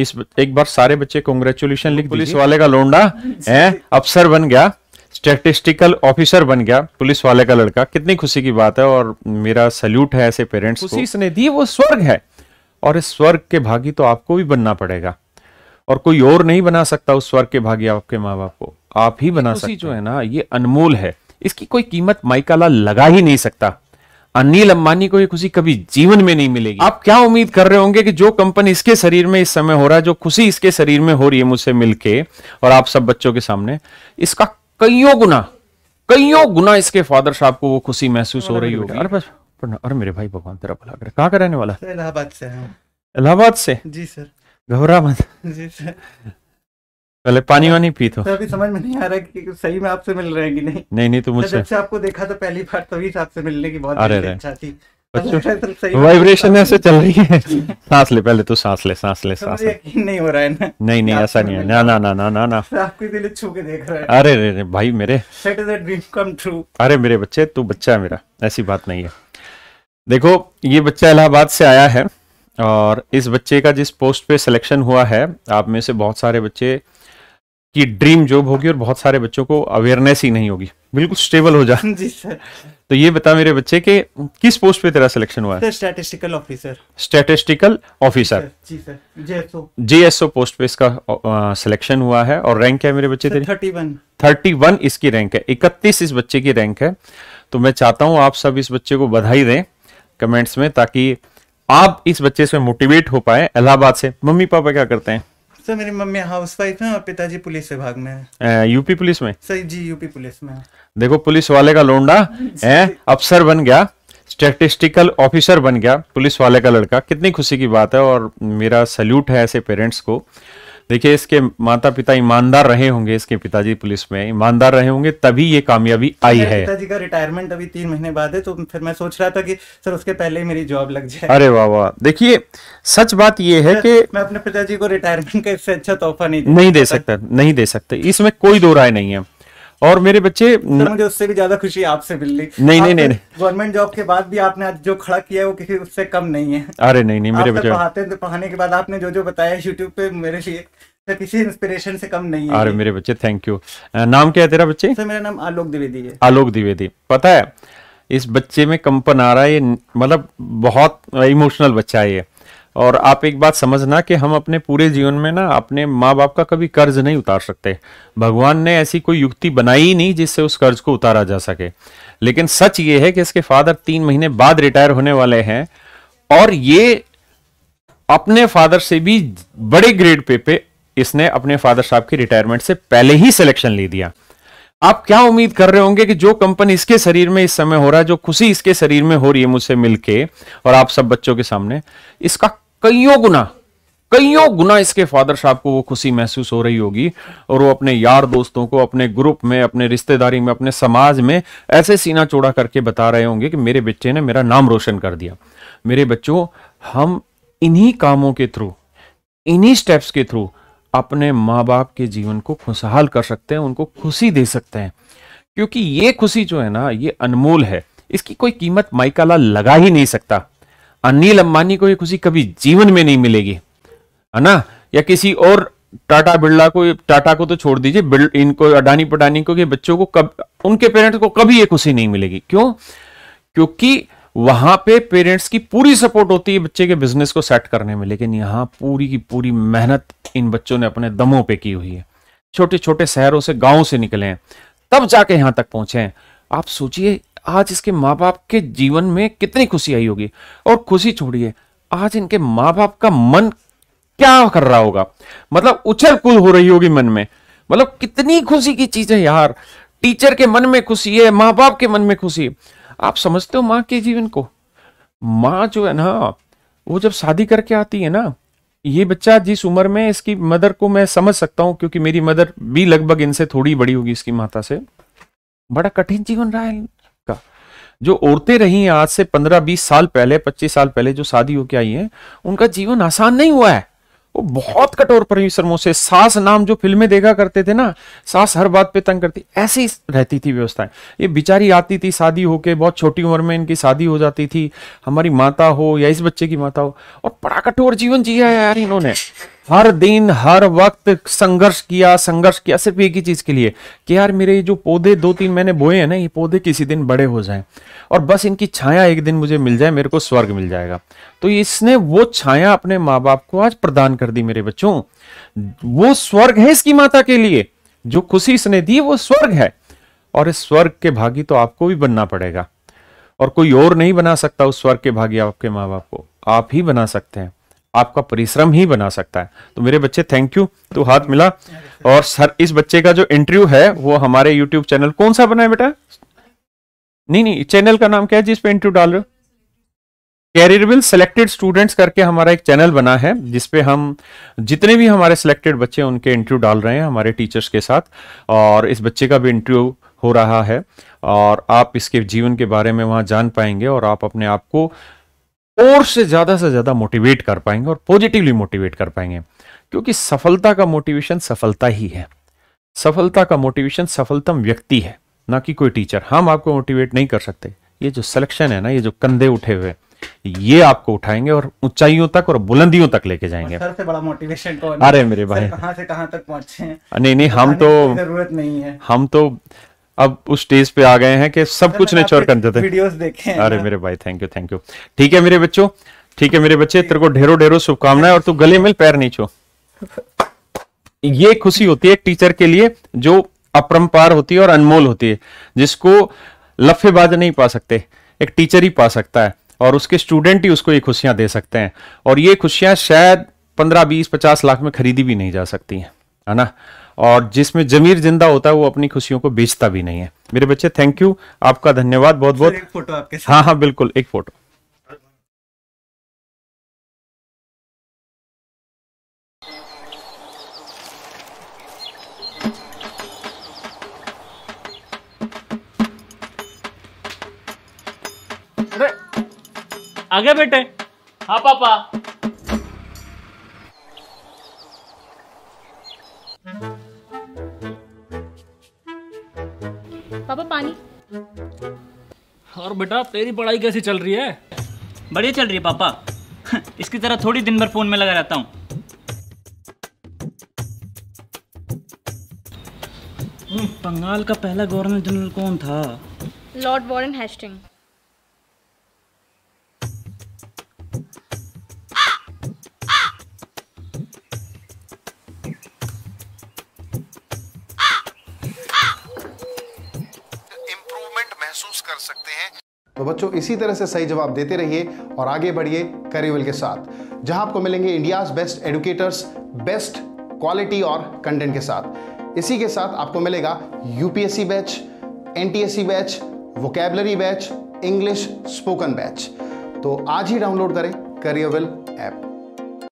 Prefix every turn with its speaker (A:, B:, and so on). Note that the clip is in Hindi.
A: इस एक बार सारे बच्चे कॉन्ग्रेचुलेशन लिख पुलिस वाले का लोंडा है अफसर बन गया स्टेटिस्टिकल ऑफिसर बन गया पुलिस वाले का लड़का कितनी खुशी की बात है और मेरा सल्यूट है ऐसे पेरेंट्स खुशी इसने दी वो स्वर्ग है और इस स्वर्ग के भागी तो आपको भी बनना पड़ेगा और कोई और नहीं बना सकता उस स्वर्ग के भागी आपके माँ बाप को आप ही बना सकते जो है ना ये अनमोल है इसकी कोई कीमत माइकाला लगा ही नहीं सकता अनिल अंबानी को ये खुशी कभी जीवन में नहीं मिलेगी आप क्या उम्मीद कर रहे होंगे कि जो कंपनी इसके शरीर में इस समय हो रहा है जो खुशी इसके शरीर में हो रही है मुझसे मिलके और आप सब बच्चों के सामने इसका कईयों गुना कईयों गुना इसके फादर साहब को वो खुशी महसूस हो रही होगी अरे बस अरे मेरे भाई भगवान तेरा भला करे कहाँ का रहने वाला इलाहाबाद से इलाहाबाद से जी सर घबरा मत जी सर पहले पानी वानी पी तो।, तो
B: अभी समझ में नहीं आ रहा कि सही में आपसे मिल रहे की नहीं नहीं नहीं तो, तो मुझसे जब आपको देखा था पहली बार तभी तो आपसे मिलने की बहुत अच्छा थी
A: तो वाइब्रेशन ऐसे चल रही है सांस ले पहले तो सांस ले सांस ले सांस ले नहीं हो रहा है ना नहीं नहीं ऐसा नहीं है ना ना ना ना ना ना
B: आपको दिल छू के देख रहा है
A: अरे रे रे भाई मेरे
B: ड्रीम कम ट्रू
A: अरे मेरे बच्चे तू बच्चा है मेरा ऐसी बात नहीं है देखो ये बच्चा इलाहाबाद से आया है और इस बच्चे का जिस पोस्ट पे सिलेक्शन हुआ है आप में से बहुत सारे बच्चे कि ड्रीम जॉब होगी और बहुत सारे बच्चों को अवेयरनेस ही नहीं होगी बिल्कुल स्टेबल हो जाए जी सर तो ये बता मेरे बच्चे के किस पोस्ट पे तेरा सिलेक्शन हुआ है
B: स्टैटिस्टिकल ऑफिसर
A: स्टैटिस्टिकल ऑफिसर जी सर जेएसओ जेएसओ पोस्ट पे इसका सिलेक्शन हुआ है और रैंक है मेरे बच्चे तेरी थर्टी वन थर्टी वन इसकी रैंक है इकतीस इस बच्चे की रैंक है तो मैं चाहता हूँ आप सब इस बच्चे को बधाई दें कमेंट्स में ताकि आप इस बच्चे से मोटिवेट हो पाए इलाहाबाद से मम्मी पापा क्या करते हैं
B: सर मेरी मम्मी हाउस वाइफ है और पिताजी पुलिस विभाग में
A: है यूपी पुलिस में
B: सर जी यूपी पुलिस में
A: देखो पुलिस वाले का लोंडा है अफसर बन गया स्टेटिस्टिकल ऑफिसर बन गया पुलिस वाले का लड़का कितनी खुशी की बात है और मेरा सल्यूट है ऐसे पेरेंट्स को देखिए इसके माता पिता ईमानदार रहे होंगे इसके पिताजी पुलिस में ईमानदार रहे होंगे तभी ये कामयाबी आई है पिताजी
B: का रिटायरमेंट अभी तीन महीने बाद है तो फिर मैं सोच रहा था कि सर उसके पहले ही मेरी जॉब लग जाए अरे
A: वाह वाह देखिए सच बात ये है कि
B: मैं अपने पिताजी को रिटायरमेंट का इससे अच्छा तोहफा नहीं नहीं दे
A: सकता नहीं दे सकते इसमें कोई दो राय नहीं है और मेरे बच्चे मुझे
B: उससे भी ज्यादा खुशी आपसे मिली नहीं नहीं नहीं गवर्नमेंट जॉब के बाद भी आपने आज जो खड़ा किया है वो किसी उससे कम नहीं है
A: अरे नहीं नहीं मेरे बच्चे पढ़ाते
B: तो पढ़ाने के बाद आपने जो जो बताया यूट्यूब पे मेरे लिए सर किसी इंस्पिरेशन से कम नहीं है अरे
A: मेरे बच्चे थैंक यू नाम क्या है तेरा बच्चे सर मेरा
B: नाम आलोक द्विवेदी है
A: आलोक द्विवेदी पता है इस बच्चे में कंपन आ रहा है ये मतलब बहुत इमोशनल बच्चा है ये और आप एक बात समझना कि हम अपने पूरे जीवन में ना अपने माँ बाप का कभी कर्ज नहीं उतार सकते भगवान ने ऐसी कोई युक्ति बनाई ही नहीं जिससे उस कर्ज को उतारा जा सके लेकिन सच ये है कि इसके फादर तीन महीने बाद रिटायर होने वाले हैं और ये अपने फादर से भी बड़े ग्रेड पे पे इसने अपने फादर साहब की रिटायरमेंट से पहले ही सिलेक्शन ले दिया आप क्या उम्मीद कर रहे होंगे कि जो कंपन इसके शरीर में इस समय हो रहा है जो खुशी इसके शरीर में हो रही है मुझसे मिलके और आप सब बच्चों के सामने इसका कईयों गुना कईयों गुना इसके फादर साहब को वो खुशी महसूस हो रही होगी और वो अपने यार दोस्तों को अपने ग्रुप में अपने रिश्तेदारी में अपने समाज में ऐसे सीना चौड़ा करके बता रहे होंगे कि मेरे बच्चे ने मेरा नाम रोशन कर दिया मेरे बच्चों हम इन्हीं कामों के थ्रू इन्हीं स्टेप्स के थ्रू अपने माँ बाप के जीवन को खुशहाल कर सकते हैं उनको खुशी दे सकते हैं क्योंकि ये खुशी जो है ना ये अनमोल है इसकी कोई कीमत माइकाला लगा ही नहीं सकता अनिल अंबानी को ये खुशी कभी जीवन में नहीं मिलेगी है ना या किसी और टाटा बिरला को टाटा को तो छोड़ दीजिए इनको अडानी पटानी को के बच्चों को कब उनके पेरेंट्स को कभी ये खुशी नहीं मिलेगी क्यों क्योंकि वहां पे पेरेंट्स की पूरी सपोर्ट होती है बच्चे के बिजनेस को सेट करने में लेकिन यहाँ पूरी की पूरी मेहनत इन बच्चों ने अपने दमों पे की हुई है छोटे छोटे शहरों से गाँव से निकले हैं तब जाके यहाँ तक पहुंचे हैं आप सोचिए आज इसके माँ बाप के जीवन में कितनी खुशी आई होगी और खुशी छोड़िए आज इनके माँ बाप का मन क्या कर रहा होगा मतलब उछल कूद हो रही होगी मन में मतलब कितनी खुशी की चीज है यार टीचर के मन में खुशी है माँ बाप के मन में खुशी है आप समझते हो माँ के जीवन को माँ जो है ना वो जब शादी करके आती है ना ये बच्चा जिस उम्र में इसकी मदर को मैं समझ सकता हूँ क्योंकि मेरी मदर भी लगभग इनसे थोड़ी बड़ी होगी इसकी माता से बड़ा कठिन जीवन रहा है जो औरतें रही हैं आज से पंद्रह बीस साल पहले पच्चीस साल पहले जो शादी होके आई हैं उनका जीवन आसान नहीं हुआ है वो बहुत कठोर परिश्रमों से सास नाम जो फिल्में देखा करते थे ना सास हर बात पे तंग करती ऐसी रहती थी व्यवस्थाएं ये बेचारी आती थी शादी होके बहुत छोटी उम्र में इनकी शादी हो जाती थी हमारी माता हो या इस बच्चे की माता हो और बड़ा कठोर जीवन जिया है यार इन्होंने हर दिन हर वक्त संघर्ष किया संघर्ष किया सिर्फ एक ही चीज के लिए कि यार मेरे जो पौधे दो तीन मैंने बोए हैं ना ये पौधे किसी दिन बड़े हो जाएं और बस इनकी छाया एक दिन मुझे मिल जाए मेरे को स्वर्ग मिल जाएगा तो इसने वो छाया अपने माँ बाप को आज प्रदान कर दी मेरे बच्चों वो स्वर्ग है इसकी माता के लिए जो खुशी इसने दी वो स्वर्ग है और इस स्वर्ग के भागी तो आपको भी बनना पड़ेगा और कोई और नहीं बना सकता उस स्वर्ग के भागी आपके माँ बाप को आप ही बना सकते हैं आपका परिश्रम ही बना सकता है तो मेरे बच्चे थैंक यू तो हाथ मिला और सर इस बच्चे का जो इंटरव्यू है वो हमारे यूट्यूब चैनल कौन सा बना है बेटा नहीं नहीं चैनल का नाम क्या है जिस पे इंटरव्यू डाल रहे हो कैरियरबिल सेलेक्टेड स्टूडेंट्स करके हमारा एक चैनल बना है जिसपे हम जितने भी हमारे सिलेक्टेड बच्चे उनके इंटरव्यू डाल रहे हैं हमारे टीचर्स के साथ और इस बच्चे का भी इंटरव्यू हो रहा है और आप इसके जीवन के बारे में वहां जान पाएंगे और आप अपने आप को और से ज्यादा से ज्यादा मोटिवेट कर पाएंगे और पॉजिटिवली मोटिवेट कर पाएंगे क्योंकि सफलता का मोटिवेशन सफलता ही है सफलता का मोटिवेशन सफलतम व्यक्ति है ना कि कोई टीचर हम आपको मोटिवेट नहीं कर सकते ये जो सिलेक्शन है ना ये जो कंधे उठे हुए ये आपको उठाएंगे और ऊंचाइयों तक और बुलंदियों तक लेके जाएंगे सर
B: से बड़ा मोटिवेशन कौन अरे मेरे भाई कहां से कहां तक पहुंचे हैं नहीं नहीं तो हम तो जरूरत नहीं है
A: हम तो अब उस स्टेज पे आ गए हैं कि सब कुछ नेचर कर देते हैं अरे मेरे भाई थैंक यू थैंक यू ठीक है मेरे बच्चों ठीक है मेरे बच्चे तेरे को ढेरों ढेरों शुभकामनाएं और तू गले मिल पैर नीचो ये खुशी होती है टीचर के लिए जो अपरम्पार होती है और अनमोल होती है जिसको लफेबाज नहीं पा सकते एक टीचर ही पा सकता है और उसके स्टूडेंट ही उसको ये खुशियां दे सकते हैं और ये खुशियां शायद पंद्रह बीस पचास लाख में खरीदी भी नहीं जा सकती हैं है ना और जिसमें जमीर जिंदा होता है वो अपनी खुशियों को बेचता भी नहीं है मेरे बच्चे थैंक यू आपका धन्यवाद बहुत बहुत एक फोटो आपके साथ हाँ हाँ बिल्कुल एक फोटो
B: अरे आगे बेटे हाँ पापा
A: पानी और बेटा तेरी पढ़ाई कैसी चल रही है
B: बढ़िया चल रही है पापा इसकी तरह थोड़ी दिन भर फोन में लगा रहता हूँ हम्म, बंगाल का पहला गवर्नर जनरल कौन था लॉर्ड वॉरेन हेस्टिंग्स
A: सकते हैं तो बच्चों इसी तरह से सही जवाब देते रहिए और आगे बढ़िए करिवल के साथ जहां आपको मिलेंगे India's best educators best quality और कंटेंट के साथ इसी के साथ आपको मिलेगा UPSC batch NTSC batch vocabulary batch English spoken batch तो आज ही डाउनलोड करें करियोवेल ऐप